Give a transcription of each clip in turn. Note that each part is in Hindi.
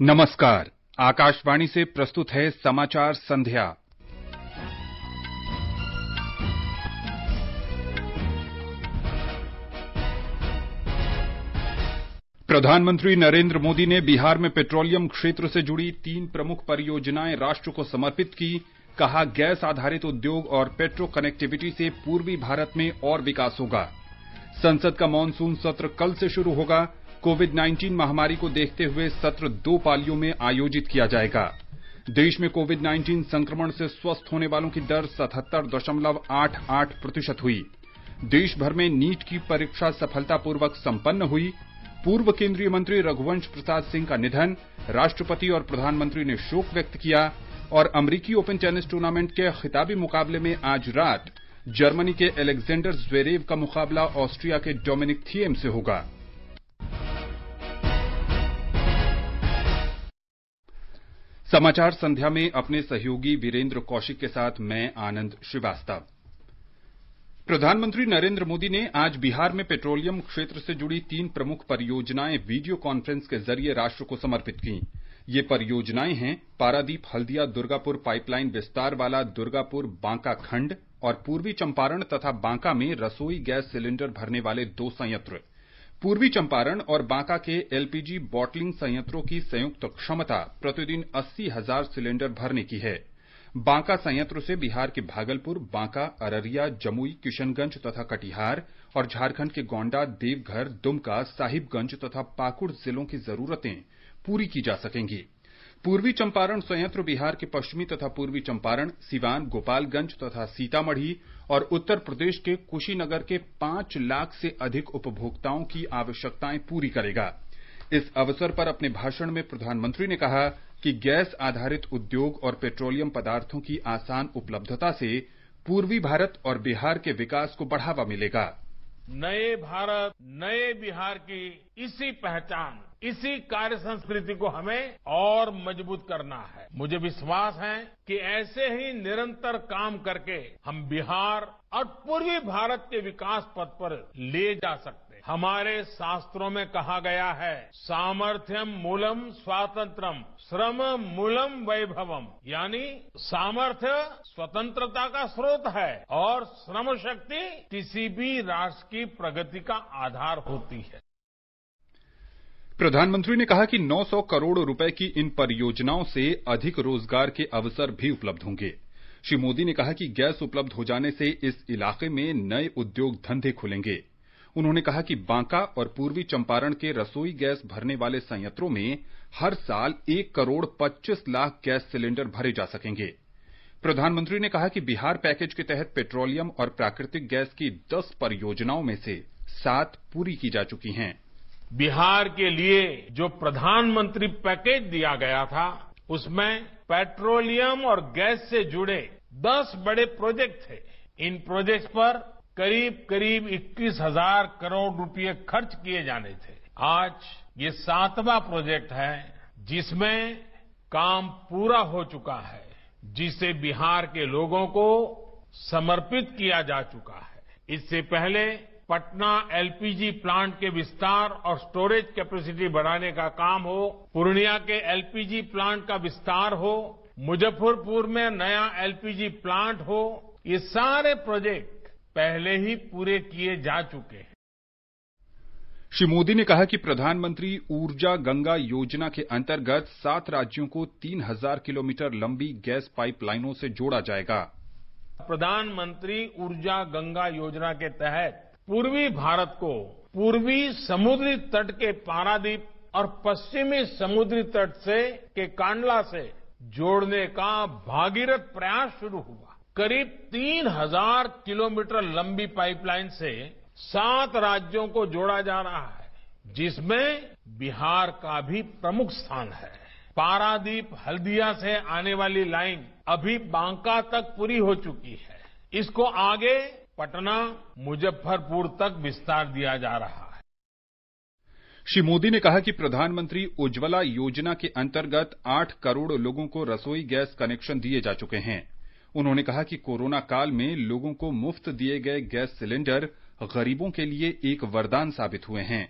नमस्कार आकाशवाणी से प्रस्तुत है समाचार संध्या प्रधानमंत्री नरेंद्र मोदी ने बिहार में पेट्रोलियम क्षेत्र से जुड़ी तीन प्रमुख परियोजनाएं राष्ट्र को समर्पित की कहा गैस आधारित उद्योग और पेट्रो कनेक्टिविटी से पूर्वी भारत में और विकास होगा संसद का मॉनसून सत्र कल से शुरू होगा कोविड 19 महामारी को देखते हुए सत्र दो पालियों में आयोजित किया जाएगा देश में कोविड 19 संक्रमण से स्वस्थ होने वालों की दर सतहत्तर दशमलव आठ आठ प्रतिशत हुई देश भर में नीट की परीक्षा सफलतापूर्वक संपन्न हुई पूर्व केंद्रीय मंत्री रघुवंश प्रसाद सिंह का निधन राष्ट्रपति और प्रधानमंत्री ने शोक व्यक्त किया और अमरीकी ओपन टेनिस टूर्नामेंट के खिताबी मुकाबले में आज रात जर्मनी के एलेक्जेंडर ज्वेरेव का मुकाबला ऑस्ट्रिया के डोमिनिक थिएम से होगा समाचार संध्या में अपने सहयोगी वीरेंद्र कौशिक के साथ मैं आनंद श्रीवास्तव प्रधानमंत्री नरेंद्र मोदी ने आज बिहार में पेट्रोलियम क्षेत्र से जुड़ी तीन प्रमुख परियोजनाएं वीडियो कॉन्फ्रेंस के जरिए राष्ट्र को समर्पित की ये परियोजनाएं हैं पारादीप हल्दिया दुर्गापुर पाइपलाइन विस्तार वाला दुर्गापुर बांका खंड और पूर्वी चंपारण तथा बांका में रसोई गैस सिलेंडर भरने वाले दो संयंत्र पूर्वी चंपारण और बांका के एलपीजी बॉटलिंग संयंत्रों की संयुक्त क्षमता प्रतिदिन अस्सी हजार सिलेंडर भरने की है बांका संयंत्र से बिहार के भागलपुर बांका अररिया जमुई किशनगंज तथा कटिहार और झारखंड के गोंडा देवघर दुमका साहिबगंज तथा पाकुड़ जिलों की जरूरतें पूरी की जा सकेंगीं पूर्वी चंपारण संयंत्र बिहार के पश्चिमी तथा पूर्वी चंपारण सिवान गोपालगंज तथा सीतामढ़ी और उत्तर प्रदेश के कुशीनगर के पांच लाख से अधिक उपभोक्ताओं की आवश्यकताएं पूरी करेगा इस अवसर पर अपने भाषण में प्रधानमंत्री ने कहा कि गैस आधारित उद्योग और पेट्रोलियम पदार्थों की आसान उपलब्धता से पूर्वी भारत और बिहार के विकास को बढ़ावा मिलेगा नए भारत नए बिहार की इसी पहचान इसी कार्य संस्कृति को हमें और मजबूत करना है मुझे विश्वास है कि ऐसे ही निरंतर काम करके हम बिहार और पूर्वी भारत के विकास पथ पर ले जा सकते हैं हमारे शास्त्रों में कहा गया है सामर्थ्यम मूलम स्वातंत्रम श्रम मूलम वैभवम यानी सामर्थ्य स्वतंत्रता का स्रोत है और श्रम शक्ति किसी भी राष्ट्र की प्रगति का आधार होती है प्रधानमंत्री ने कहा कि 900 करोड़ रुपए की इन परियोजनाओं से अधिक रोजगार के अवसर भी उपलब्ध होंगे श्री मोदी ने कहा कि गैस उपलब्ध हो जाने से इस इलाके में नए उद्योग धंधे खुलेंगे उन्होंने कहा कि बांका और पूर्वी चंपारण के रसोई गैस भरने वाले संयंत्रों में हर साल एक करोड़ पच्चीस लाख गैस सिलेंडर भरे जा सकेंगे प्रधानमंत्री ने कहा कि बिहार पैकेज के तहत पेट्रोलियम और प्राकृतिक गैस की दस परियोजनाओं में से सात पूरी की जा चुकी हैं बिहार के लिए जो प्रधानमंत्री पैकेज दिया गया था उसमें पेट्रोलियम और गैस से जुड़े दस बड़े प्रोजेक्ट थे इन प्रोजेक्ट्स पर करीब करीब इक्कीस हजार करोड़ रुपये खर्च किए जाने थे आज ये सातवां प्रोजेक्ट है जिसमें काम पूरा हो चुका है जिसे बिहार के लोगों को समर्पित किया जा चुका है इससे पहले पटना एलपीजी प्लांट के विस्तार और स्टोरेज कैपेसिटी बढ़ाने का काम हो पूर्णिया के एलपीजी प्लांट का विस्तार हो मुजफ्फरपुर में नया एलपीजी प्लांट हो ये सारे प्रोजेक्ट पहले ही पूरे किए जा चुके हैं श्री मोदी ने कहा कि प्रधानमंत्री ऊर्जा गंगा योजना के अंतर्गत सात राज्यों को 3000 किलोमीटर लंबी गैस पाइपलाइनों से जोड़ा जाएगा प्रधानमंत्री ऊर्जा गंगा योजना के तहत पूर्वी भारत को पूर्वी समुद्री तट के पारादीप और पश्चिमी समुद्री तट के कांडला से जोड़ने का भागीरथ प्रयास शुरू हुआ करीब तीन हजार किलोमीटर लंबी पाइपलाइन से सात राज्यों को जोड़ा जा रहा है जिसमें बिहार का भी प्रमुख स्थान है पारादीप हल्दिया से आने वाली लाइन अभी बांका तक पूरी हो चुकी है इसको आगे पटना मुजफ्फरपुर तक विस्तार दिया जा रहा है श्री मोदी ने कहा कि प्रधानमंत्री उज्ज्वला योजना के अंतर्गत आठ करोड़ लोगों को रसोई गैस कनेक्शन दिए जा चुके हैं उन्होंने कहा कि कोरोना काल में लोगों को मुफ्त दिए गए गैस सिलेंडर गरीबों के लिए एक वरदान साबित हुए हैं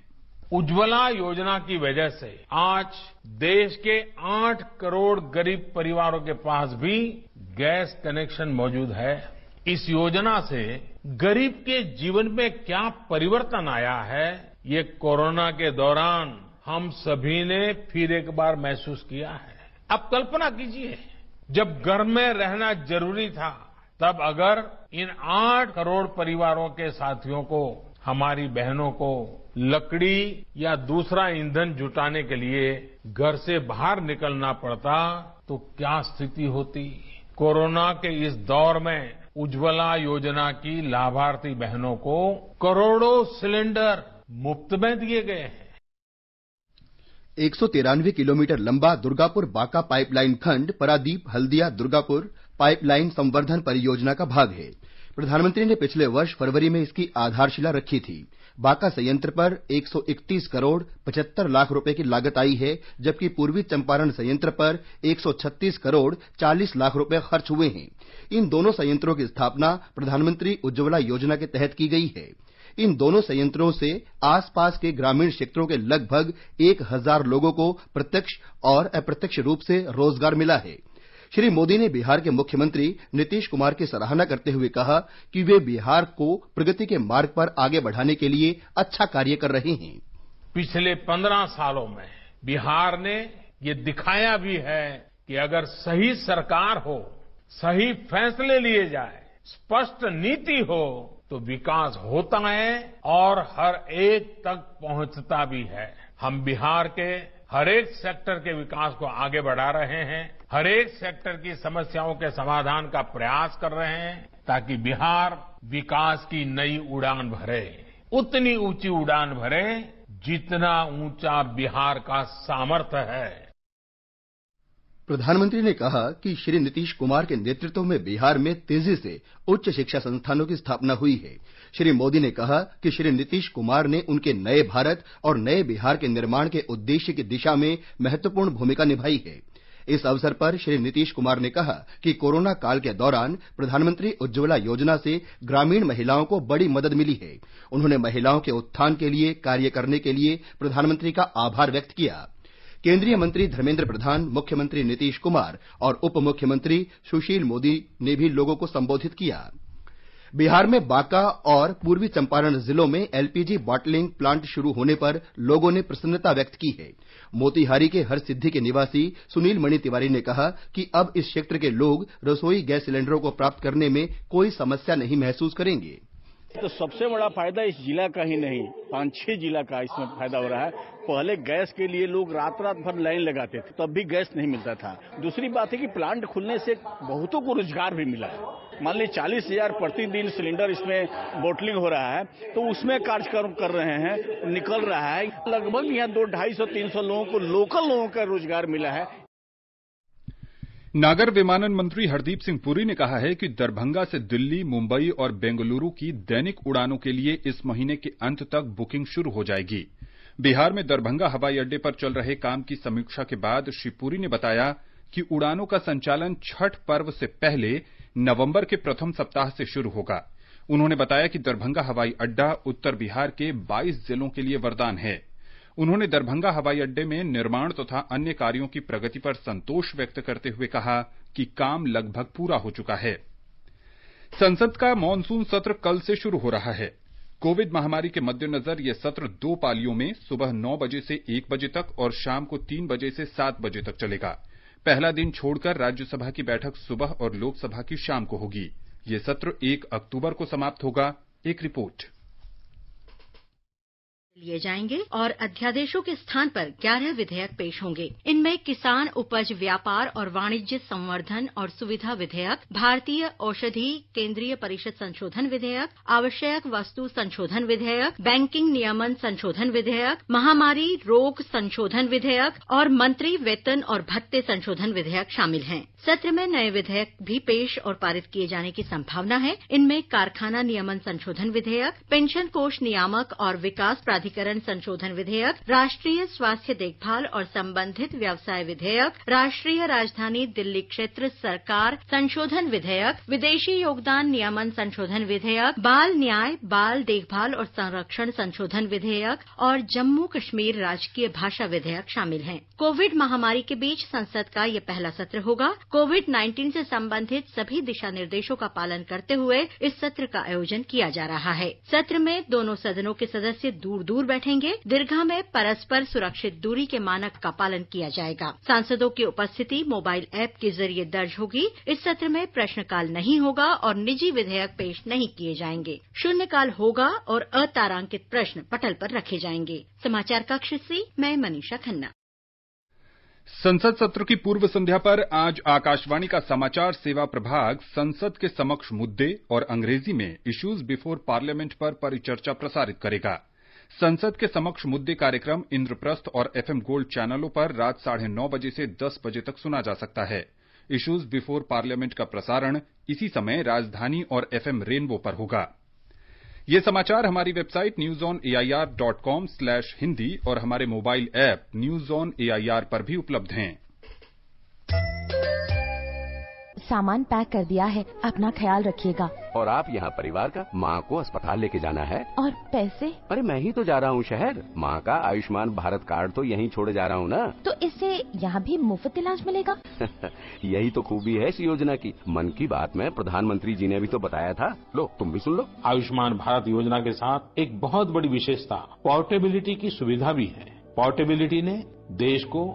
उज्ज्वला योजना की वजह से आज देश के आठ करोड़ गरीब परिवारों के पास भी गैस कनेक्शन मौजूद है इस योजना से गरीब के जीवन में क्या परिवर्तन आया है ये कोरोना के दौरान हम सभी ने फिर एक बार महसूस किया है आप कल्पना कीजिए जब घर में रहना जरूरी था तब अगर इन आठ करोड़ परिवारों के साथियों को हमारी बहनों को लकड़ी या दूसरा ईंधन जुटाने के लिए घर से बाहर निकलना पड़ता तो क्या स्थिति होती कोरोना के इस दौर में उज्ज्वला योजना की लाभार्थी बहनों को करोड़ों सिलेंडर मुफ्त में दिए गए हैं एक सौ तिरानवे किलोमीटर लंबा दुर्गापुर बांका पाइपलाइन खंड परादीप हल्दिया दुर्गापुर पाइपलाइन संवर्धन परियोजना का भाग है प्रधानमंत्री ने पिछले वर्ष फरवरी में इसकी आधारशिला रखी थी बांका संयंत्र पर 131 करोड़ 75 लाख रुपए की लागत आई है जबकि पूर्वी चंपारण संयंत्र पर 136 करोड़ 40 लाख रुपए खर्च हुए हैं इन दोनों संयंत्रों की स्थापना प्रधानमंत्री उज्ज्वला योजना के तहत की गई है इन दोनों संयंत्रों से आसपास के ग्रामीण क्षेत्रों के लगभग एक हजार लोगों को प्रत्यक्ष और अप्रत्यक्ष रूप से रोजगार मिला है श्री मोदी ने बिहार के मुख्यमंत्री नीतीश कुमार की सराहना करते हुए कहा कि वे बिहार को प्रगति के मार्ग पर आगे बढ़ाने के लिए अच्छा कार्य कर रहे हैं पिछले पंद्रह सालों में बिहार ने ये दिखाया भी है कि अगर सही सरकार हो सही फैसले लिए जाए स्पष्ट नीति हो तो विकास होता है और हर एक तक पहुंचता भी है हम बिहार के हर एक सेक्टर के विकास को आगे बढ़ा रहे हैं हर एक सेक्टर की समस्याओं के समाधान का प्रयास कर रहे हैं ताकि बिहार विकास की नई उड़ान भरे उतनी ऊंची उड़ान भरे जितना ऊंचा बिहार का सामर्थ्य है प्रधानमंत्री ने कहा कि श्री नीतीश कुमार के नेतृत्व में बिहार में तेजी से उच्च शिक्षा संस्थानों की स्थापना हुई है श्री मोदी ने कहा कि श्री नीतीश कुमार ने उनके नए भारत और नए बिहार के निर्माण के उद्देश्य की दिशा में महत्वपूर्ण भूमिका निभाई है इस अवसर पर श्री नीतीश कुमार ने कहा कि कोरोना काल के दौरान प्रधानमंत्री उज्ज्वला योजना से ग्रामीण महिलाओं को बड़ी मदद मिली है उन्होंने महिलाओं के उत्थान के लिए कार्य करने के लिए प्रधानमंत्री का आभार व्यक्त किया केंद्रीय मंत्री धर्मेन्द्र प्रधान मुख्यमंत्री नीतीश कुमार और उप मुख्यमंत्री सुशील मोदी ने भी लोगों को संबोधित किया बिहार में बांका और पूर्वी चंपारण जिलों में एलपीजी बॉटलिंग प्लांट शुरू होने पर लोगों ने प्रसन्नता व्यक्त की है मोतिहारी के हर सिद्धि के निवासी सुनील मणि तिवारी ने कहा कि अब इस क्षेत्र के लोग रसोई गैस सिलेंडरों को प्राप्त करने में कोई समस्या नहीं महसूस करेंगे तो सबसे बड़ा फायदा इस जिला का ही नहीं पांच छह जिला का इसमें फायदा हो रहा है पहले गैस के लिए लोग रात रात भर लाइन लगाते थे तब भी गैस नहीं मिलता था दूसरी बात है कि प्लांट खुलने से बहुतों को रोजगार भी मिला है मान ली चालीस हजार प्रतिदिन सिलेंडर इसमें बोटलिंग हो रहा है तो उसमें कार्यक्रम कर रहे हैं निकल रहा है लगभग यहाँ दो ढाई सौ तीन सौ लोगों को लोकल लोगों का रोजगार मिला है नागर विमानन मंत्री हरदीप सिंह पुरी ने कहा है कि दरभंगा से दिल्ली मुंबई और बेंगलुरू की दैनिक उड़ानों के लिए इस महीने के अंत तक बुकिंग शुरू हो जाएगी बिहार में दरभंगा हवाई अड्डे पर चल रहे काम की समीक्षा के बाद श्री पुरी ने बताया कि उड़ानों का संचालन छठ पर्व से पहले नवंबर के प्रथम सप्ताह से शुरू होगा उन्होंने बताया कि दरभंगा हवाई अड्डा उत्तर बिहार के 22 जिलों के लिए वरदान है उन्होंने दरभंगा हवाई अड्डे में निर्माण तथा अन्य कार्यों की प्रगति पर संतोष व्यक्त करते हुए कहा कि काम लगभग पूरा हो चुका है संसद का मॉनसून सत्र कल से शुरू हो रहा है कोविड महामारी के मद्देनजर यह सत्र दो पालियों में सुबह नौ बजे से एक बजे तक और शाम को तीन बजे से सात बजे तक चलेगा पहला दिन छोड़कर राज्यसभा की बैठक सुबह और लोकसभा की शाम को होगी ये सत्र एक अक्टूबर को समाप्त होगा एक रिपोर्ट लिए जाएंगे और अध्यादेशों के स्थान पर ग्यारह विधेयक पेश होंगे इनमें किसान उपज व्यापार और वाणिज्य संवर्धन और सुविधा विधेयक भारतीय औषधि केंद्रीय परिषद संशोधन विधेयक आवश्यक वस्तु संशोधन विधेयक बैंकिंग नियमन संशोधन विधेयक महामारी रोग संशोधन विधेयक और मंत्री वेतन और भत्ते संशोधन विधेयक शामिल हैं सत्र में नए विधेयक भी पेश और पारित किए जाने की संभावना है इनमें कारखाना नियमन संशोधन विधेयक पेंशन कोष नियामक और विकास प्राधिकरण संशोधन विधेयक राष्ट्रीय स्वास्थ्य देखभाल और संबंधित व्यवसाय विधेयक राष्ट्रीय राजधानी दिल्ली क्षेत्र सरकार संशोधन विधेयक विदेशी योगदान नियमन संशोधन विधेयक बाल न्याय बाल देखभाल और संरक्षण संशोधन विधेयक और जम्मू कश्मीर राजकीय भाषा विधेयक शामिल हैं कोविड महामारी के बीच संसद का यह पहला सत्र होगा कोविड नाइन्टीन से संबंधित सभी दिशा निर्देशों का पालन करते हुए इस सत्र का आयोजन किया जा रहा है सत्र में दोनों सदनों के सदस्य दूर दूर बैठेंगे दीर्घा में परस्पर सुरक्षित दूरी के मानक का पालन किया जाएगा सांसदों की उपस्थिति मोबाइल ऐप के जरिए दर्ज होगी इस सत्र में प्रश्नकाल नहीं होगा और निजी विधेयक पेश नहीं किए जाएंगे शून्यकाल होगा और अतारांकित प्रश्न पटल पर रखे जाएंगे समाचार कक्ष से मैं मनीषा खन्ना संसद सत्र की पूर्व संध्या पर आज आकाशवाणी का समाचार सेवा प्रभाग संसद के समक्ष मुद्दे और अंग्रेजी में इश्यूज बिफोर पार्लियामेंट पर परिचर्चा प्रसारित करेगा संसद के समक्ष मुद्दे कार्यक्रम इंद्रप्रस्थ और एफएम गोल्ड चैनलों पर रात साढ़े नौ बजे से दस बजे तक सुना जा सकता है इश्यूज बिफोर पार्लियामेंट का प्रसारण इसी समय राजधानी और एफएम रेनबो पर होगा ये समाचार हमारी website news on A I R dot com slash Hindi और हमारे mobile app news on A I R पर भी उपलब्ध हैं सामान पैक कर दिया है अपना ख्याल रखिएगा और आप यहाँ परिवार का माँ को अस्पताल लेके जाना है और पैसे अरे मैं ही तो जा रहा हूँ शहर माँ का आयुष्मान भारत कार्ड तो यहीं छोड़े जा रहा हूँ ना तो इससे यहाँ भी मुफ्त इलाज मिलेगा यही तो खूबी है इस योजना की मन की बात में प्रधानमंत्री जी ने भी तो बताया था लो तुम भी सुन लो आयुष्मान भारत योजना के साथ एक बहुत बड़ी विशेषता पोर्टेबिलिटी की सुविधा भी है पोर्टेबिलिटी ने देश को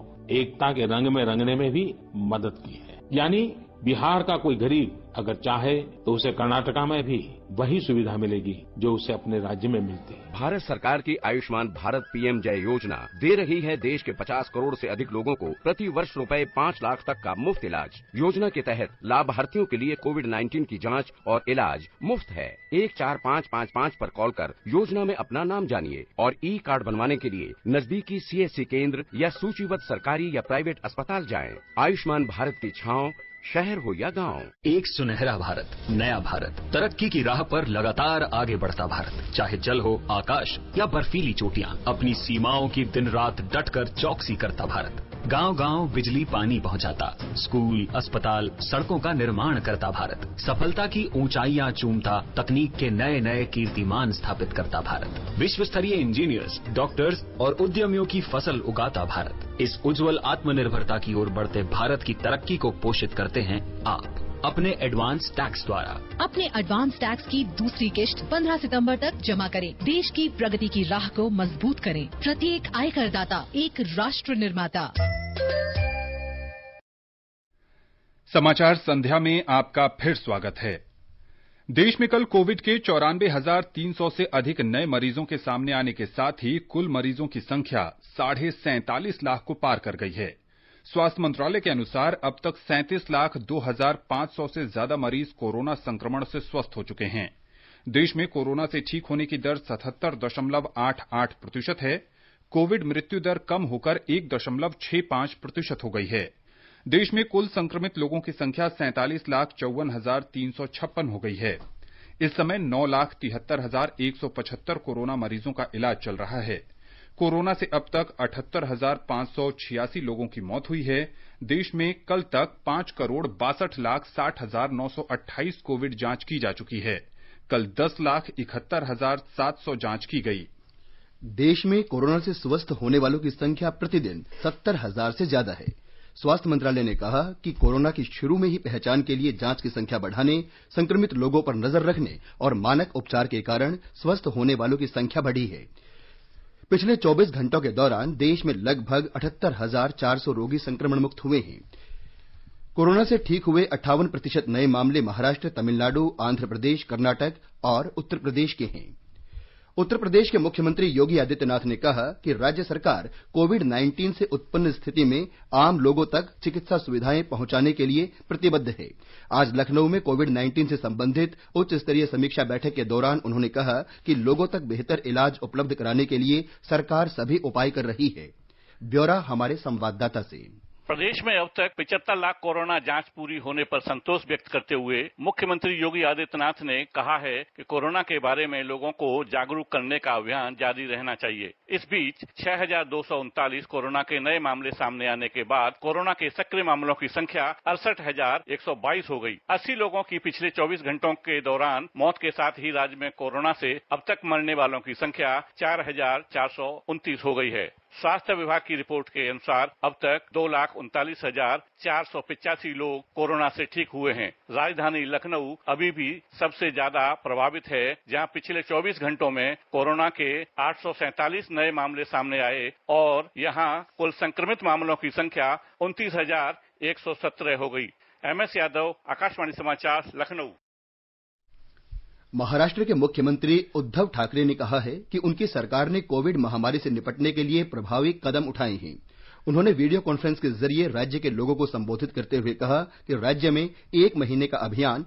एकता के रंग में रंगने में भी मदद की है यानी बिहार का कोई गरीब अगर चाहे तो उसे कर्नाटका में भी वही सुविधा मिलेगी जो उसे अपने राज्य में मिलती है भारत सरकार की आयुष्मान भारत पीएम जय योजना दे रही है देश के 50 करोड़ से अधिक लोगों को प्रति वर्ष रुपए 5 लाख तक का मुफ्त इलाज योजना के तहत लाभार्थियों के लिए कोविड 19 की जांच और इलाज मुफ्त है एक चार पाँच पाँच पाँच आरोप कॉल कर योजना में अपना नाम जानिए और ई कार्ड बनवाने के लिए नजदीकी सी केंद्र या सूचीबद्ध सरकारी या प्राइवेट अस्पताल जाए आयुष्मान भारत की छाव शहर हो या गांव एक सुनहरा भारत नया भारत तरक्की की राह पर लगातार आगे बढ़ता भारत चाहे जल हो आकाश या बर्फीली चोटियां अपनी सीमाओं की दिन रात डटकर चौकसी करता भारत गांव-गांव बिजली पानी पहुंचाता स्कूल अस्पताल सड़कों का निर्माण करता भारत सफलता की ऊंचाइयां चूमता तकनीक के नए नए कीर्तिमान स्थापित करता भारत विश्व स्तरीय इंजीनियर्स डॉक्टर्स और उद्यमियों की फसल उगाता भारत इस उज्जवल आत्मनिर्भरता की ओर बढ़ते भारत की तरक्की को पोषित करते हैं आप अपने एडवांस टैक्स द्वारा अपने एडवांस टैक्स की दूसरी किश्त 15 सितंबर तक जमा करें देश की प्रगति की राह को मजबूत करें प्रत्येक आयकरदाता एक राष्ट्र निर्माता समाचार संध्या में आपका फिर स्वागत है देश में कल कोविड के चौरानबे हजार तीन सौ से अधिक नए मरीजों के सामने आने के साथ ही कुल मरीजों की संख्या साढ़े सैंतालीस लाख को पार कर गई है स्वास्थ्य मंत्रालय के अनुसार अब तक सैंतीस लाख दो हजार पांच सौ से ज्यादा मरीज कोरोना संक्रमण से स्वस्थ हो चुके हैं देश में कोरोना से ठीक होने की दर सतहत्तर दशमलव आठ आठ प्रतिशत है कोविड मृत्यु दर कम होकर एक दशमलव छह पांच प्रतिशत हो गई है देश में कुल संक्रमित लोगों की संख्या सैंतालीस लाख चौवन हजार तीन सौ छप्पन हो गई है इस समय नौ लाख तिहत्तर हजार एक सौ पचहत्तर कोरोना मरीजों का इलाज चल रहा है कोरोना से अब तक अठहत्तर हजार पांच सौ छियासी लोगों की मौत हुई है देश में कल तक पांच करोड़ बासठ लाख साठ हजार नौ सौ अट्ठाईस कोविड जांच की जा चुकी है कल दस लाख इकहत्तर हजार सात सौ जांच की गई देश में कोरोना से स्वस्थ होने वालों की संख्या प्रतिदिन सत्तर हजार से ज्यादा है स्वास्थ्य मंत्रालय ने कहा कि कोरोना की शुरू में ही पहचान के लिए जांच की संख्या बढ़ाने संक्रमित लोगों पर नजर रखने और मानक उपचार के कारण स्वस्थ होने वालों की संख्या बढ़ी है पिछले चौबीस घंटों के दौरान देश में लगभग अठहत्तर हजार चार सौ रोगी संक्रमण मुक्त हुए हैं कोरोना से ठीक हुए अट्ठावन प्रतिशत नए मामले महाराष्ट्र तमिलनाडु आंध्र प्रदेश कर्नाटक और उत्तर प्रदेश के हैं उत्तर प्रदेश के मुख्यमंत्री योगी आदित्यनाथ ने कहा कि राज्य सरकार कोविड नाइन्टीन से उत्पन्न स्थिति में आम लोगों तक चिकित्सा सुविधाएं पहुंचाने के लिए प्रतिबद्ध है आज लखनऊ में कोविड नाइन्टीन से संबंधित उच्च स्तरीय समीक्षा बैठक के दौरान उन्होंने कहा कि लोगों तक बेहतर इलाज उपलब्ध कराने के लिए सरकार सभी उपाय कर रही है ब्यौरा हमारे संवाददाता से प्रदेश में अब तक पिचहत्तर लाख कोरोना जांच पूरी होने पर संतोष व्यक्त करते हुए मुख्यमंत्री योगी आदित्यनाथ ने कहा है कि कोरोना के बारे में लोगों को जागरूक करने का अभियान जारी रहना चाहिए इस बीच छह कोरोना के नए मामले सामने आने के बाद कोरोना के सक्रिय मामलों की संख्या अड़सठ हो गई अस्सी लोगों की पिछले चौबीस घंटों के दौरान मौत के साथ ही राज्य में कोरोना से अब तक मरने वालों की संख्या चार हो गई है स्वास्थ्य विभाग की रिपोर्ट के अनुसार अब तक दो लाख उनतालीस हजार चार सौ पिचासी लोग कोरोना से ठीक हुए हैं राजधानी लखनऊ अभी भी सबसे ज्यादा प्रभावित है जहां पिछले 24 घंटों में कोरोना के आठ नए मामले सामने आए और यहां कुल संक्रमित मामलों की संख्या उनतीस हजार एक सौ सत्रह हो गई एम एस यादव आकाशवाणी समाचार लखनऊ महाराष्ट्र के मुख्यमंत्री उद्धव ठाकरे ने कहा है कि उनकी सरकार ने कोविड महामारी से निपटने के लिए प्रभावी कदम उठाए हैं उन्होंने वीडियो कॉन्फ्रेंस के जरिए राज्य के लोगों को संबोधित करते हुए कहा कि राज्य में एक महीने का अभियान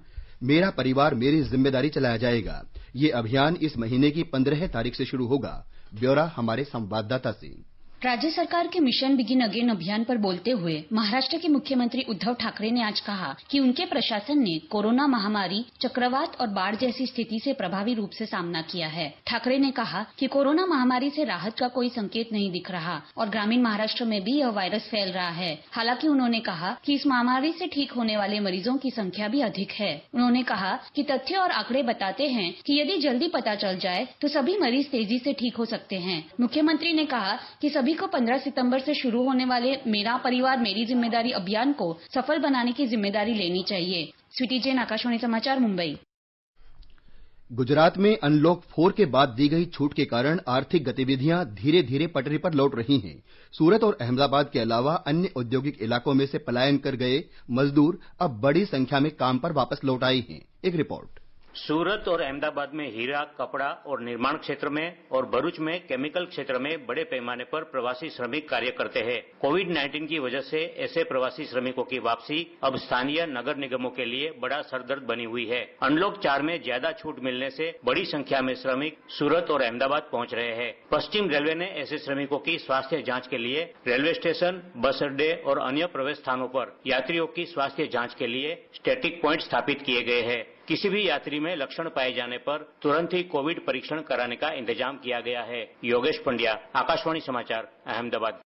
मेरा परिवार मेरी जिम्मेदारी चलाया जाएगा ये अभियान इस महीने की पन्द्रह तारीख से शुरू होगा ब्यौरा हमारे संवाददाता से राज्य सरकार के मिशन बिगिन अगेन अभियान पर बोलते हुए महाराष्ट्र के मुख्यमंत्री उद्धव ठाकरे ने आज कहा कि उनके प्रशासन ने कोरोना महामारी चक्रवात और बाढ़ जैसी स्थिति से प्रभावी रूप से सामना किया है ठाकरे ने कहा कि कोरोना महामारी से राहत का कोई संकेत नहीं दिख रहा और ग्रामीण महाराष्ट्र में भी यह वायरस फैल रहा है हालांकि उन्होंने कहा कि इस महामारी से ठीक होने वाले मरीजों की संख्या भी अधिक है उन्होंने कहा कि तथ्य और आंकड़े बताते हैं कि यदि जल्दी पता चल जाए तो सभी मरीज तेजी से ठीक हो सकते हैं मुख्यमंत्री ने कहा कि सभी को 15 सितंबर से शुरू होने वाले मेरा परिवार मेरी जिम्मेदारी अभियान को सफल बनाने की जिम्मेदारी लेनी चाहिए स्वीटी जैन आकाशवाणी समाचार मुंबई गुजरात में अनलॉक फोर के बाद दी गई छूट के कारण आर्थिक गतिविधियां धीरे धीरे पटरी पर लौट रही हैं सूरत और अहमदाबाद के अलावा अन्य औद्योगिक इलाकों में से पलायन कर गए मजदूर अब बड़ी संख्या में काम पर वापस लौट आए हैं एक रिपोर्ट सूरत और अहमदाबाद में हीरा कपड़ा और निर्माण क्षेत्र में और भरूच में केमिकल क्षेत्र में बड़े पैमाने पर प्रवासी श्रमिक कार्य करते हैं कोविड 19 की वजह से ऐसे प्रवासी श्रमिकों की वापसी अब स्थानीय नगर निगमों के लिए बड़ा सरदर्द बनी हुई है अनलॉक चार में ज्यादा छूट मिलने से बड़ी संख्या में श्रमिक सूरत और अहमदाबाद पहुँच रहे हैं पश्चिम रेलवे ने ऐसे श्रमिकों की स्वास्थ्य जाँच के लिए रेलवे स्टेशन बस अड्डे और अन्य प्रवेश स्थानों आरोप यात्रियों की स्वास्थ्य जाँच के लिए स्टेटिक प्वाइंट स्थापित किए गए हैं किसी भी यात्री में लक्षण पाए जाने पर तुरंत ही कोविड परीक्षण कराने का इंतजाम किया गया है योगेश पंड्या आकाशवाणी समाचार अहमदाबाद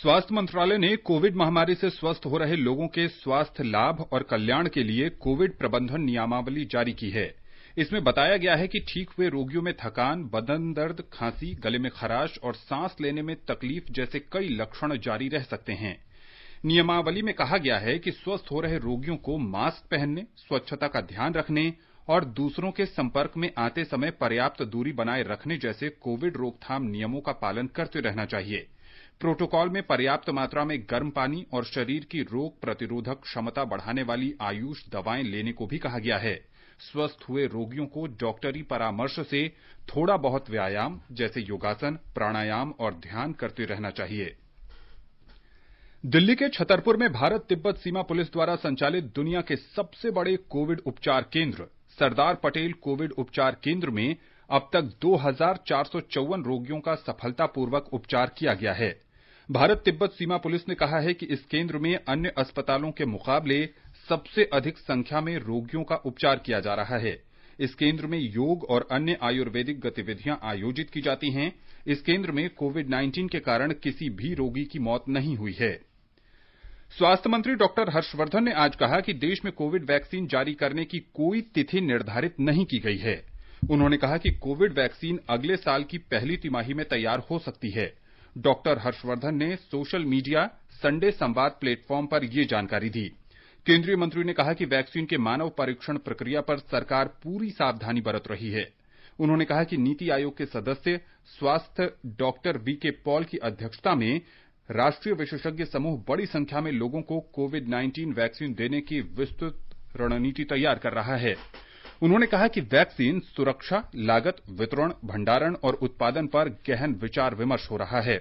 स्वास्थ्य मंत्रालय ने कोविड महामारी से स्वस्थ हो रहे लोगों के स्वास्थ्य लाभ और कल्याण के लिए कोविड प्रबंधन नियमावली जारी की है इसमें बताया गया है कि ठीक हुए रोगियों में थकान बदन दर्द खांसी गले में खराश और सांस लेने में तकलीफ जैसे कई लक्षण जारी रह सकते हैं नियमावली में कहा गया है कि स्वस्थ हो रहे रोगियों को मास्क पहनने स्वच्छता का ध्यान रखने और दूसरों के संपर्क में आते समय पर्याप्त दूरी बनाए रखने जैसे कोविड रोकथाम नियमों का पालन करते रहना चाहिए प्रोटोकॉल में पर्याप्त मात्रा में गर्म पानी और शरीर की रोग प्रतिरोधक क्षमता बढ़ाने वाली आयुष दवाएं लेने को भी कहा गया है स्वस्थ हुए रोगियों को डॉक्टरी परामर्श से थोड़ा बहुत व्यायाम जैसे योगासन प्राणायाम और ध्यान करते रहना चाहिए दिल्ली के छतरपुर में भारत तिब्बत सीमा पुलिस द्वारा संचालित दुनिया के सबसे बड़े कोविड उपचार केंद्र सरदार पटेल कोविड उपचार केंद्र में अब तक दो रोगियों का सफलतापूर्वक उपचार किया गया है भारत तिब्बत सीमा पुलिस ने कहा है कि इस केंद्र में अन्य अस्पतालों के मुकाबले सबसे अधिक संख्या में रोगियों का उपचार किया जा रहा है इस केंद्र में योग और अन्य आयुर्वेदिक गतिविधियां आयोजित की जाती हैं इस केंद्र में कोविड 19 के कारण किसी भी रोगी की मौत नहीं हुई है स्वास्थ्य मंत्री डॉक्टर हर्षवर्धन ने आज कहा कि देश में कोविड वैक्सीन जारी करने की कोई तिथि निर्धारित नहीं की गई है उन्होंने कहा कि कोविड वैक्सीन अगले साल की पहली तिमाही में तैयार हो सकती है डॉक्टर हर्षवर्धन ने social media Sunday Samvad platform पर यह जानकारी दी केंद्रीय मंत्री ने कहा कि वैक्सीन के मानव परीक्षण प्रक्रिया पर सरकार पूरी सावधानी बरत रही है उन्होंने कहा कि नीति आयोग के सदस्य स्वास्थ्य डॉक्टर वीके पॉल की अध्यक्षता में राष्ट्रीय विशेषज्ञ समूह बड़ी संख्या में लोगों को कोविड 19 वैक्सीन देने की विस्तृत रणनीति तैयार कर रहा है उन्होंने कहा कि वैक्सीन सुरक्षा लागत वितरण भंडारण और उत्पादन पर गहन विचार विमर्श हो रहा है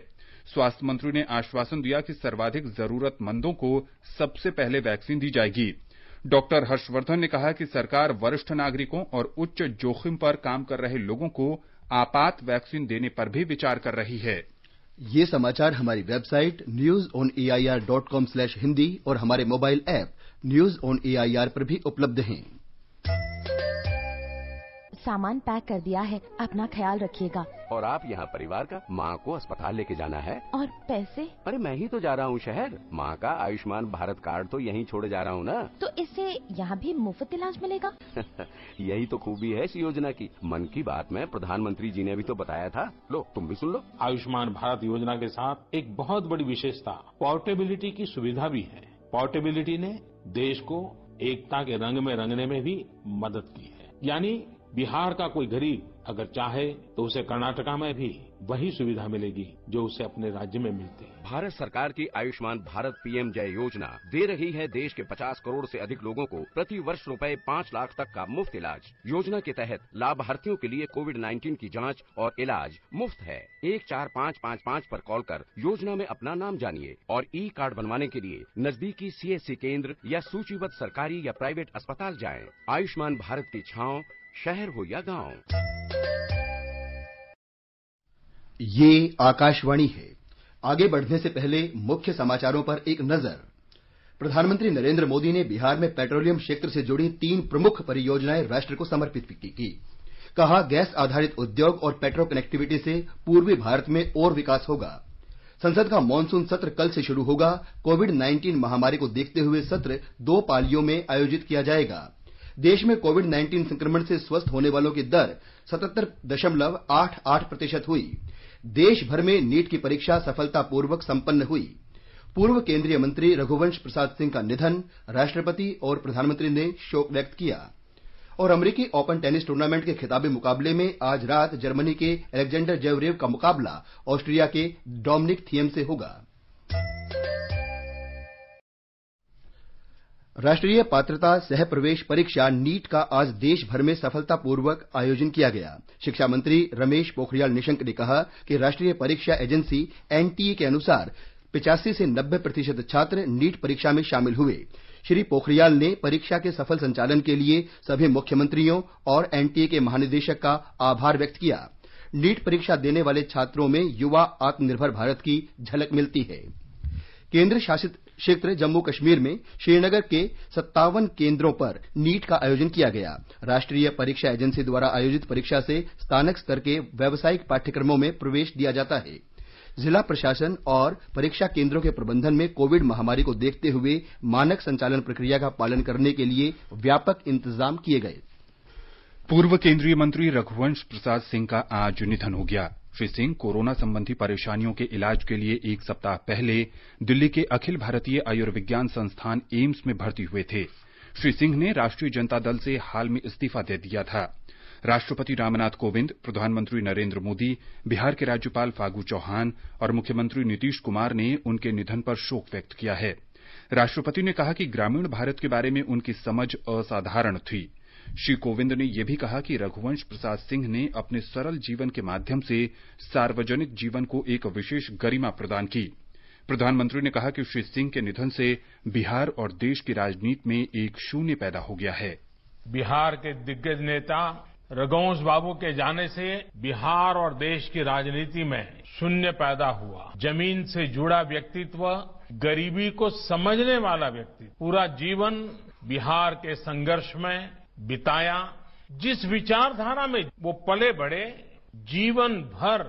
स्वास्थ्य मंत्री ने आश्वासन दिया कि सर्वाधिक जरूरतमंदों को सबसे पहले वैक्सीन दी जाएगी डॉक्टर हर्षवर्धन ने कहा कि सरकार वरिष्ठ नागरिकों और उच्च जोखिम पर काम कर रहे लोगों को आपात वैक्सीन देने पर भी विचार कर रही है ये समाचार हमारी website news on AIR dot com slash Hindi और हमारे mobile app news on AIR पर भी उपलब्ध हैं सामान पैक कर दिया है अपना ख्याल रखिएगा और आप यहाँ परिवार का माँ को अस्पताल लेके जाना है और पैसे अरे मैं ही तो जा रहा हूँ शहर माँ का आयुष्मान भारत कार्ड तो यहीं छोड़ जा रहा हूँ ना तो इससे यहाँ भी मुफ्त इलाज मिलेगा यही तो खूबी है इस योजना की मन की बात में प्रधानमंत्री जी ने भी तो बताया था लो तुम भी सुन लो आयुष्मान भारत योजना के साथ एक बहुत बड़ी विशेषता पोर्टेबिलिटी की सुविधा भी है पोर्टेबिलिटी ने देश को एकता के रंग में रंगने में भी मदद की है यानी बिहार का कोई गरीब अगर चाहे तो उसे कर्नाटका में भी वही सुविधा मिलेगी जो उसे अपने राज्य में मिलती है भारत सरकार की आयुष्मान भारत पीएम जय योजना दे रही है देश के 50 करोड़ से अधिक लोगों को प्रति वर्ष रुपए 5 लाख तक का मुफ्त इलाज योजना के तहत लाभार्थियों के लिए कोविड 19 की जांच और इलाज मुफ्त है एक चार पाँच पाँच पाँच आरोप कॉल कर योजना में अपना नाम जानिए और ई कार्ड बनवाने के लिए नजदीकी सी केंद्र या सूचीबद्ध सरकारी या प्राइवेट अस्पताल जाए आयुष्मान भारत की छाव शहर हो या गांव ये आकाशवाणी है आगे बढ़ने से पहले मुख्य समाचारों पर एक नजर प्रधानमंत्री नरेंद्र मोदी ने बिहार में पेट्रोलियम क्षेत्र से जुड़ी तीन प्रमुख परियोजनाएं राष्ट्र को समर्पित की कहा गैस आधारित उद्योग और पेट्रो कनेक्टिविटी से पूर्वी भारत में और विकास होगा संसद का मॉनसून सत्र कल से शुरू होगा कोविड 19 महामारी को देखते हुए सत्र दो पालियों में आयोजित किया जाएगा देश में कोविड नाइन्टीन संक्रमण से स्वस्थ होने वालों की दर सतहत्तर दशमलव आठ आठ प्रतिशत हुई देश भर में नीट की परीक्षा सफलतापूर्वक संपन्न हुई पूर्व केंद्रीय मंत्री रघुवंश प्रसाद सिंह का निधन राष्ट्रपति और प्रधानमंत्री ने शोक व्यक्त किया और अमरीकी ओपन टेनिस टूर्नामेंट के खिताबी मुकाबले में आज रात जर्मनी के एलेक्जेंडर जेवरेव का मुकाबला ऑस्ट्रिया के डोमिनिक थियम से होगा राष्ट्रीय पात्रता सह प्रवेश परीक्षा नीट का आज देश भर में सफलतापूर्वक आयोजन किया गया शिक्षा मंत्री रमेश पोखरियाल निशंक ने कहा कि राष्ट्रीय परीक्षा एजेंसी एनटीए के अनुसार पिचासी से नब्बे प्रतिशत छात्र नीट परीक्षा में शामिल हुए श्री पोखरियाल ने परीक्षा के सफल संचालन के लिए सभी मुख्यमंत्रियों और एनटीए के महानिदेशक का आभार व्यक्त किया नीट परीक्षा देने वाले छात्रों में युवा आत्मनिर्भर भारत की झलक मिलती है केंद्र शासित क्षेत्र जम्मू कश्मीर में श्रीनगर के सत्तावन केंद्रों पर नीट का आयोजन किया गया राष्ट्रीय परीक्षा एजेंसी द्वारा आयोजित परीक्षा से स्थानक स्तर के व्यावसायिक पाठ्यक्रमों में प्रवेश दिया जाता है जिला प्रशासन और परीक्षा केंद्रों के प्रबंधन में कोविड महामारी को देखते हुए मानक संचालन प्रक्रिया का पालन करने के लिए व्यापक इंतजाम किए गए थे पूर्व केंद्रीय मंत्री रघुवंश प्रसाद सिंह का आज निधन हो गया श्री सिंह कोरोना संबंधी परेशानियों के इलाज के लिए एक सप्ताह पहले दिल्ली के अखिल भारतीय आयुर्विज्ञान संस्थान एम्स में भर्ती हुए थे श्री सिंह ने राष्ट्रीय जनता दल से हाल में इस्तीफा दे दिया था राष्ट्रपति रामनाथ कोविंद प्रधानमंत्री नरेंद्र मोदी बिहार के राज्यपाल फागू चौहान और मुख्यमंत्री नीतीश कुमार ने उनके निधन पर शोक व्यक्त किया है राष्ट्रपति ने कहा कि ग्रामीण भारत के बारे में उनकी समझ असाधारण थी श्री कोविंद ने यह भी कहा कि रघुवंश प्रसाद सिंह ने अपने सरल जीवन के माध्यम से सार्वजनिक जीवन को एक विशेष गरिमा प्रदान की प्रधानमंत्री ने कहा कि श्री सिंह के निधन से बिहार और देश की राजनीति में एक शून्य पैदा हो गया है बिहार के दिग्गज नेता रघुवंश बाबू के जाने से बिहार और देश की राजनीति में शून्य पैदा हुआ जमीन से जुड़ा व्यक्तित्व गरीबी को समझने वाला व्यक्ति पूरा जीवन बिहार के संघर्ष में बिताया जिस विचारधारा में वो पले बढ़े जीवन भर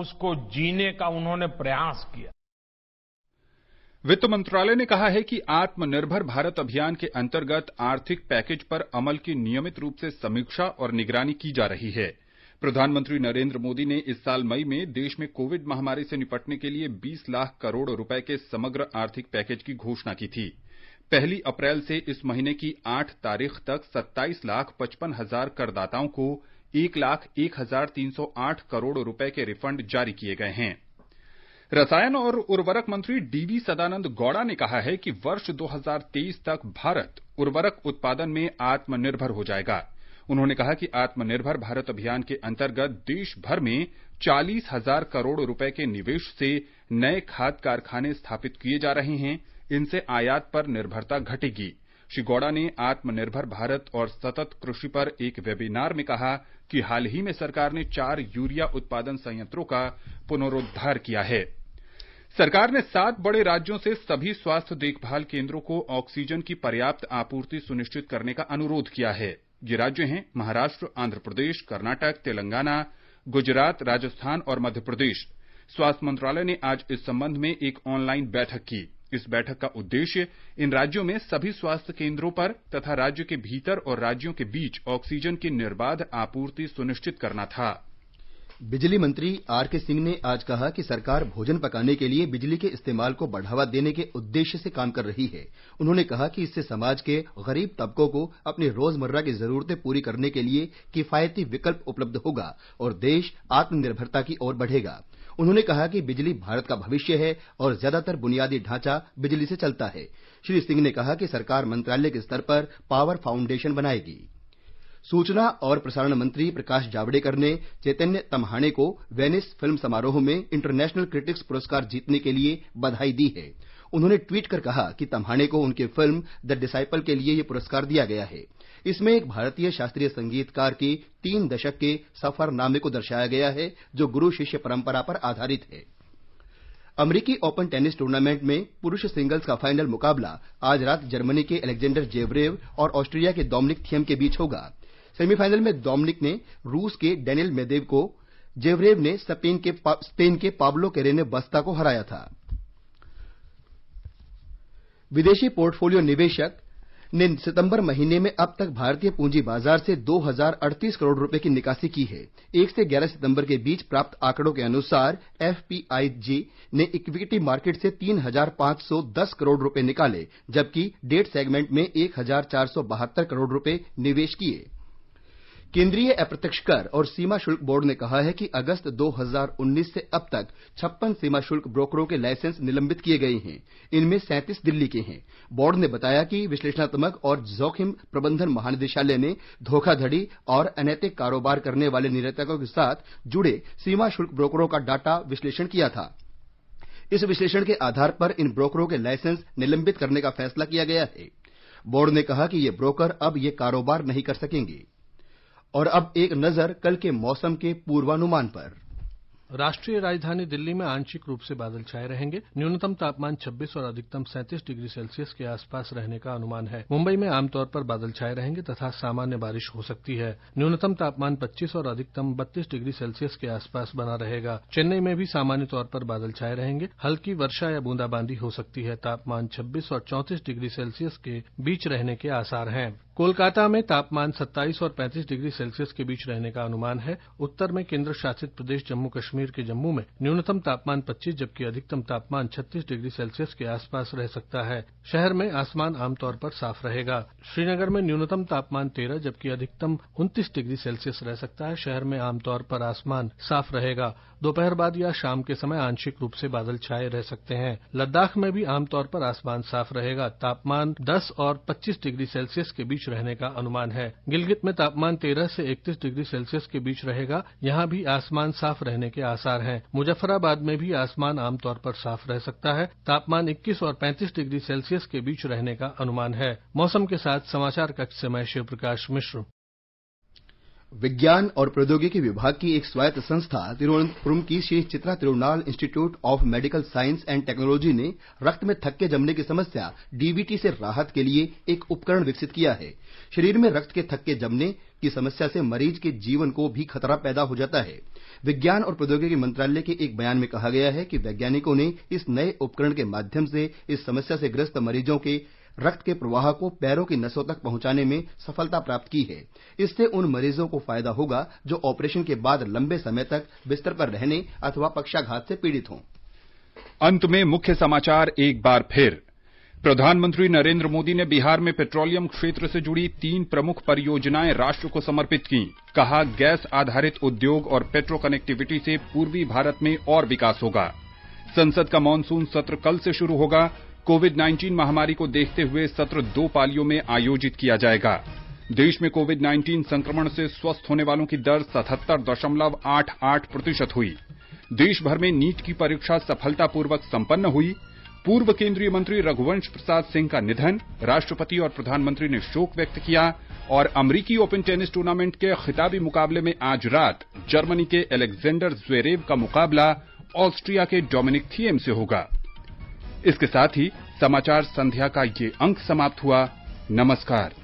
उसको जीने का उन्होंने प्रयास किया वित्त मंत्रालय ने कहा है कि आत्मनिर्भर भारत अभियान के अंतर्गत आर्थिक पैकेज पर अमल की नियमित रूप से समीक्षा और निगरानी की जा रही है प्रधानमंत्री नरेंद्र मोदी ने इस साल मई में देश में कोविड महामारी से निपटने के लिए 20 लाख करोड़ रुपए के समग्र आर्थिक पैकेज की घोषणा की थी पहली अप्रैल से इस महीने की आठ तारीख तक सत्ताईस लाख पचपन हजार करदाताओं को एक लाख एक हजार तीन सौ आठ करोड़ रुपए के रिफंड जारी किए गए हैं रसायन और उर्वरक मंत्री डीवी सदानंद गौड़ा ने कहा है कि वर्ष 2023 तक भारत उर्वरक उत्पादन में आत्मनिर्भर हो जाएगा उन्होंने कहा कि आत्मनिर्भर भारत अभियान के अंतर्गत देश भर में चालीस हजार करोड़ रुपए के निवेश से नए खाद कारखाने स्थापित किए जा रहे हैं इनसे आयात पर निर्भरता घटेगी श्री गौड़ा ने आत्मनिर्भर भारत और सतत कृषि पर एक वेबिनार में कहा कि हाल ही में सरकार ने चार यूरिया उत्पादन संयंत्रों का पुनरोद्वार किया है सरकार ने सात बड़े राज्यों से सभी स्वास्थ्य देखभाल केंद्रों को ऑक्सीजन की पर्याप्त आपूर्ति सुनिश्चित करने का अनुरोध किया है ये राज्य हैं महाराष्ट्र आंध्र प्रदेश कर्नाटक तेलंगाना गुजरात राजस्थान और मध्य प्रदेश स्वास्थ्य मंत्रालय ने आज इस संबंध में एक ऑनलाइन बैठक की इस बैठक का उद्देश्य इन राज्यों में सभी स्वास्थ्य केंद्रों पर तथा राज्य के भीतर और राज्यों के बीच ऑक्सीजन की निर्बाध आपूर्ति सुनिश्चित करना था बिजली मंत्री आर के सिंह ने आज कहा कि सरकार भोजन पकाने के लिए बिजली के इस्तेमाल को बढ़ावा देने के उद्देश्य से काम कर रही है उन्होंने कहा कि इससे समाज के गरीब तबकों को अपनी रोजमर्रा की जरूरतें पूरी करने के लिए किफायती विकल्प उपलब्ध होगा और देश आत्मनिर्भरता की ओर बढ़ेगा उन्होंने कहा कि बिजली भारत का भविष्य है और ज्यादातर बुनियादी ढांचा बिजली से चलता है श्री सिंह ने कहा कि सरकार मंत्रालय के स्तर पर पावर फाउंडेशन बनाएगी सूचना और प्रसारण मंत्री प्रकाश जावड़ेकर ने चैतन्य तमहाणे को वेनिस फिल्म समारोह में इंटरनेशनल क्रिटिक्स पुरस्कार जीतने के लिए बधाई दी है उन्होंने ट्वीट कर कहा कि तमहाने को उनकी फिल्म द डिसाइपल के लिए यह पुरस्कार दिया गया है इसमें एक भारतीय शास्त्रीय संगीतकार की तीन दशक के सफरनामे को दर्शाया गया है जो गुरु शिष्य परंपरा पर आधारित है अमरीकी ओपन टेनिस टूर्नामेंट में पुरुष सिंगल्स का फाइनल मुकाबला आज रात जर्मनी के एलेक्जेंडर जेवरेव और ऑस्ट्रिया के डोमिनिक थियम के बीच होगा सेमीफाइनल में डोमिनिक ने रूस के डेनिल मेदेव को जेवरेव ने स्पेन के पा, स्पेन के पाब्लो केरेने बस्ता को हराया था विदेशी पोर्टफोलियो निवेशक ने सितंबर महीने में अब तक भारतीय पूंजी बाजार से दो हजार अड़तीस करोड़ रुपए की निकासी की है एक से ग्यारह सितंबर के बीच प्राप्त आंकड़ों के अनुसार एफपीआईजी ने इक्विटी मार्केट से तीन हजार पांच सौ दस करोड़ रुपए निकाले जबकि डेट सेगमेंट में एक हजार चार सौ बहत्तर करोड़ रुपए निवेश किए केंद्रीय अप्रत्यक्ष कर और सीमा शुल्क बोर्ड ने कहा है कि अगस्त 2019 से अब तक छप्पन सीमा शुल्क ब्रोकरों के लाइसेंस निलंबित किए गए हैं इनमें सैंतीस दिल्ली के हैं बोर्ड ने बताया कि विश्लेषणात्मक और जोखिम प्रबंधन महानिदेशालय ने धोखाधड़ी और अनैतिक कारोबार करने वाले निर्यातकों के साथ जुड़े सीमा शुल्क ब्रोकरों का डाटा विश्लेषण किया था इस विश्लेषण के आधार पर इन ब्रोकरों के लाइसेंस निलंबित करने का फैसला किया गया है बोर्ड ने कहा कि ये ब्रोकर अब ये कारोबार नहीं कर सकेंगे और अब एक नजर कल के मौसम के पूर्वानुमान पर राष्ट्रीय राजधानी दिल्ली में आंशिक रूप से बादल छाए रहेंगे न्यूनतम तापमान 26 और अधिकतम 37 डिग्री सेल्सियस के आसपास रहने का अनुमान है मुंबई में आमतौर पर बादल छाए रहेंगे तथा सामान्य बारिश हो सकती है न्यूनतम तापमान 25 और अधिकतम 32 डिग्री सेल्सियस के आसपास बना रहेगा चेन्नई में भी सामान्य तौर पर बादल छाए रहेंगे हल्की वर्षा या बूंदाबांदी हो सकती है तापमान छब्बीस और चौंतीस डिग्री सेल्सियस के बीच रहने के आसार हैं कोलकाता में तापमान 27 और 35 डिग्री सेल्सियस के बीच रहने का अनुमान है उत्तर में केंद्र शासित प्रदेश जम्मू कश्मीर के जम्मू में न्यूनतम तापमान 25 जबकि अधिकतम तापमान 36 डिग्री सेल्सियस के आसपास रह सकता है शहर में आसमान आमतौर पर साफ रहेगा श्रीनगर में न्यूनतम तापमान 13 जबकि अधिकतम 29 डिग्री सेल्सियस रह सकता है शहर में आमतौर पर आसमान साफ रहेगा दोपहर बाद या शाम के समय आंशिक रूप से बादल छाये रह सकते हैं लद्दाख में भी आमतौर पर आसमान साफ रहेगा तापमान 10 और 25 डिग्री सेल्सियस के बीच रहने का अनुमान है गिलगित में तापमान 13 से 31 डिग्री सेल्सियस के बीच रहेगा यहां भी आसमान साफ रहने के आसार हैं मुजफ्फराबाद में भी आसमान आमतौर पर साफ रह सकता है तापमान इक्कीस और पैंतीस डिग्री सेल्सियस के बीच रहने का अनुमान है मौसम के साथ समाचार कक्ष से मैं शिव प्रकाश मिश्र विज्ञान और प्रौद्योगिकी विभाग की एक स्वायत्त संस्था तिरुवनंतपुरम की Shri Chitra Tirunal institute of medical science and technology ने रक्त में थक्के जमने की समस्या डीबीटी से राहत के लिए एक उपकरण विकसित किया है शरीर में रक्त के थक्के जमने की समस्या से मरीज के जीवन को भी खतरा पैदा हो जाता है विज्ञान और प्रौद्योगिकी मंत्रालय के एक बयान में कहा गया है कि वैज्ञानिकों ने इस नए उपकरण के माध्यम से इस समस्या से ग्रस्त मरीजों के रक्त के प्रवाह को पैरों की नसों तक पहुंचाने में सफलता प्राप्त की है इससे उन मरीजों को फायदा होगा जो ऑपरेशन के बाद लंबे समय तक बिस्तर पर रहने अथवा पक्षाघात से पीड़ित हों अंत में मुख्य समाचार एक बार फिर प्रधानमंत्री नरेंद्र मोदी ने बिहार में पेट्रोलियम क्षेत्र से जुड़ी तीन प्रमुख परियोजनाएं राष्ट्र को समर्पित की कहा गैस आधारित उद्योग और पेट्रो कनेक्टिविटी से पूर्वी भारत में और विकास होगा संसद का मॉनसून सत्र कल से शुरू होगा कोविड 19 महामारी को देखते हुए सत्र दो पालियों में आयोजित किया जाएगा देश में कोविड 19 संक्रमण से स्वस्थ होने वालों की दर सतहत्तर दशमलव आठ आठ प्रतिशत हुई देश भर में नीट की परीक्षा सफलतापूर्वक संपन्न हुई पूर्व केंद्रीय मंत्री रघुवंश प्रसाद सिंह का निधन राष्ट्रपति और प्रधानमंत्री ने शोक व्यक्त किया और अमरीकी ओपन टेनिस टूर्नामेंट के खिताबी मुकाबले में आज रात जर्मनी के एलेक्जेंडर ज्वेरेव का मुकाबला ऑस्ट्रिया के डोमिनिक थिएम से होगा इसके साथ ही समाचार संध्या का ये अंक समाप्त हुआ नमस्कार